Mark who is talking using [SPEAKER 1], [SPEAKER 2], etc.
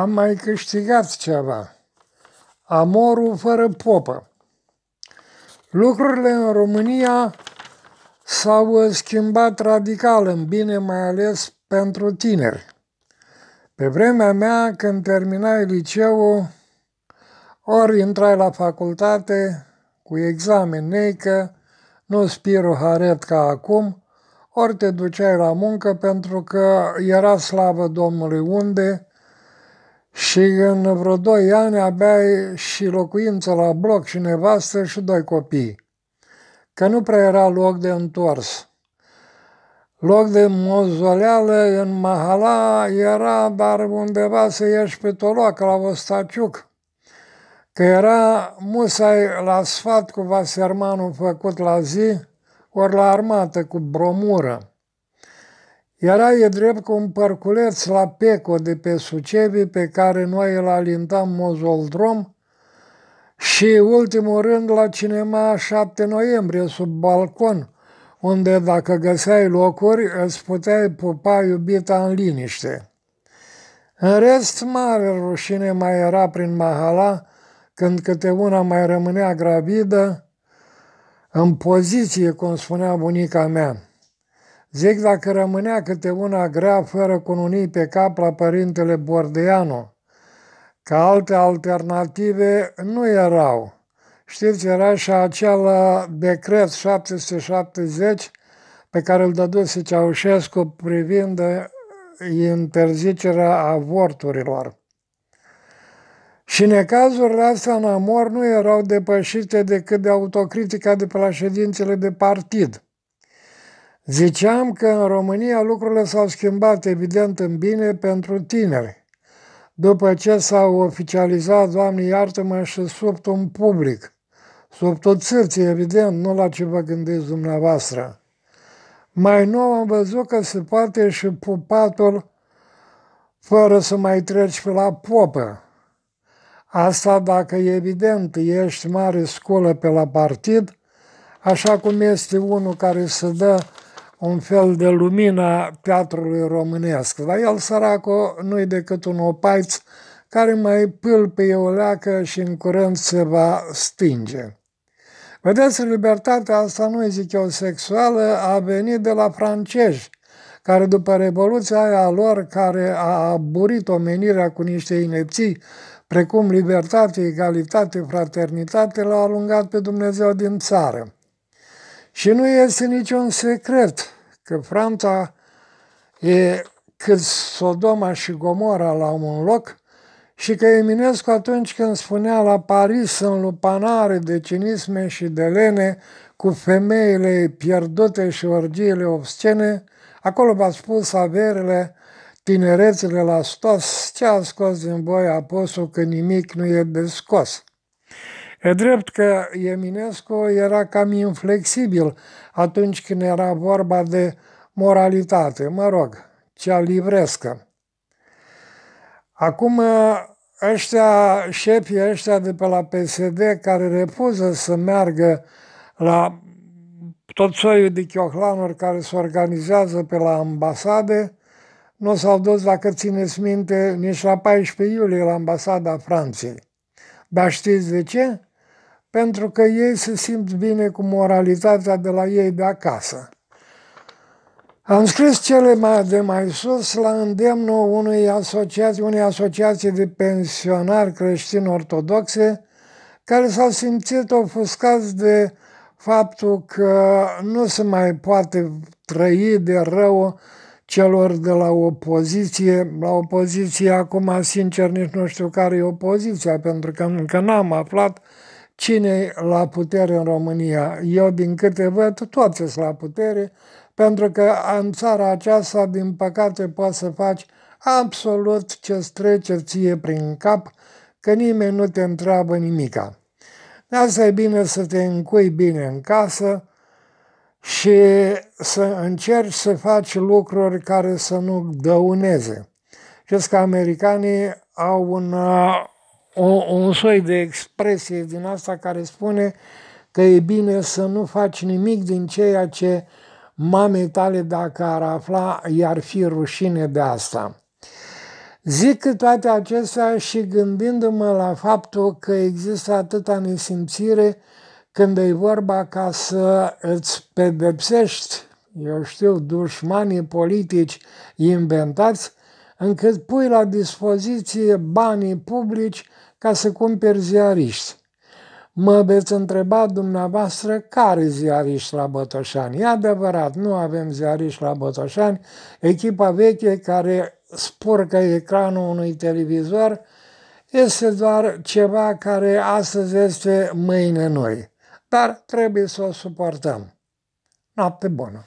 [SPEAKER 1] am mai câștigat ceva. Amorul fără popă. Lucrurile în România s-au schimbat radical în bine, mai ales pentru tineri. Pe vremea mea, când terminai liceul, ori intrai la facultate cu examen neică, nu spiru haret ca acum, ori te duceai la muncă pentru că era slavă Domnului unde, și în vreo doi ani abia și locuință la bloc și nevastă și doi copii. Că nu prea era loc de întors. Loc de mozoleală în Mahala era dar undeva să ieși pe toloc la Ostaciuc. Că era musai la sfat cu vasermanul făcut la zi, ori la armată cu bromură. Era e drept cu un părculeț la peco de pe Sucevi pe care noi îl alintam mozoldrom și ultimul rând la cinema 7 noiembrie sub balcon, unde dacă găseai locuri îți puteai pupa iubita în liniște. În rest, mare rușine mai era prin mahala când câte una mai rămânea gravidă, în poziție, cum spunea bunica mea. Zic, dacă rămânea câte una grea fără cununii pe cap la părintele Bordeanu, că alte alternative nu erau. Știți, era și acel uh, decret 770 pe care îl dăduse Ceaușescu privind uh, interzicerea avorturilor. Și necazurile astea în amor nu erau depășite decât de autocritica de pe la ședințele de partid. Ziceam că în România lucrurile s-au schimbat evident în bine pentru tineri. După ce s-au oficializat, Doamne iartă-mă, și sub un public. Sub o țâție, evident, nu la ce vă gândiți dumneavoastră. Mai nou am văzut că se poate și pupatul fără să mai treci pe la popă. Asta dacă, e evident, ești mare scolă pe la partid, așa cum este unul care se dă un fel de lumina teatrului românesc. Dar el, săracu, nu-i decât un opaiț care mai pâlpâie o leacă și în curând se va stinge. Vedeți, libertatea asta, nu zic eu, sexuală, a venit de la francezi, care după revoluția aia lor, care a aburit omenirea cu niște inepții, precum libertate, egalitate, fraternitate, l-au alungat pe Dumnezeu din țară. Și nu este niciun secret că Franța e cât Sodoma și Gomora la un loc și că Eminescu atunci când spunea la Paris în lupanare de cinisme și de lene cu femeile pierdute și orgiile obscene, acolo v-a spus averile, tinerețele la stos, ce a scos din voi aposul că nimic nu e descos. E drept că Eminescu era cam inflexibil atunci când era vorba de moralitate, mă rog, cea livrescă. Acum, ăștia, șefii ăștia de pe la PSD care refuză să meargă la tot soiul de chiohlanuri care se organizează pe la ambasade, nu s-au dus, dacă țineți minte, nici la 14 iulie la ambasada Franței. Dar știți de ce? pentru că ei se simt bine cu moralitatea de la ei de acasă. Am scris cele mai de mai sus la îndemnul unei asociații, unei asociații de pensionari creștini ortodoxe care s-au simțit ofuscați de faptul că nu se mai poate trăi de rău celor de la opoziție. La opoziție, acum, sincer, nici nu știu care e opoziția, pentru că încă n-am aflat uh, cine la putere în România. Eu, din câte văd, toți sunt la putere, pentru că în țara aceasta, din păcate, poți să faci absolut ce-ți trece ție prin cap, că nimeni nu te întreabă nimica. De asta e bine să te încui bine în casă și să încerci să faci lucruri care să nu dăuneze. Știți că americanii au un uh, o, un soi de expresie din asta care spune că e bine să nu faci nimic din ceea ce mamei tale, dacă ar afla, i-ar fi rușine de asta. Zic toate acestea și gândindu-mă la faptul că există atâta nesimțire când e vorba ca să îți pedepsești, eu știu, dușmanii politici inventați, încât pui la dispoziție banii publici ca să cumperi ziariști. Mă veți întreba dumneavoastră care ziariști la Botoșani. E adevărat, nu avem ziariști la Botoșani. Echipa veche care spurcă ecranul unui televizor este doar ceva care astăzi este mâine noi. Dar trebuie să o suportăm. Noapte bună!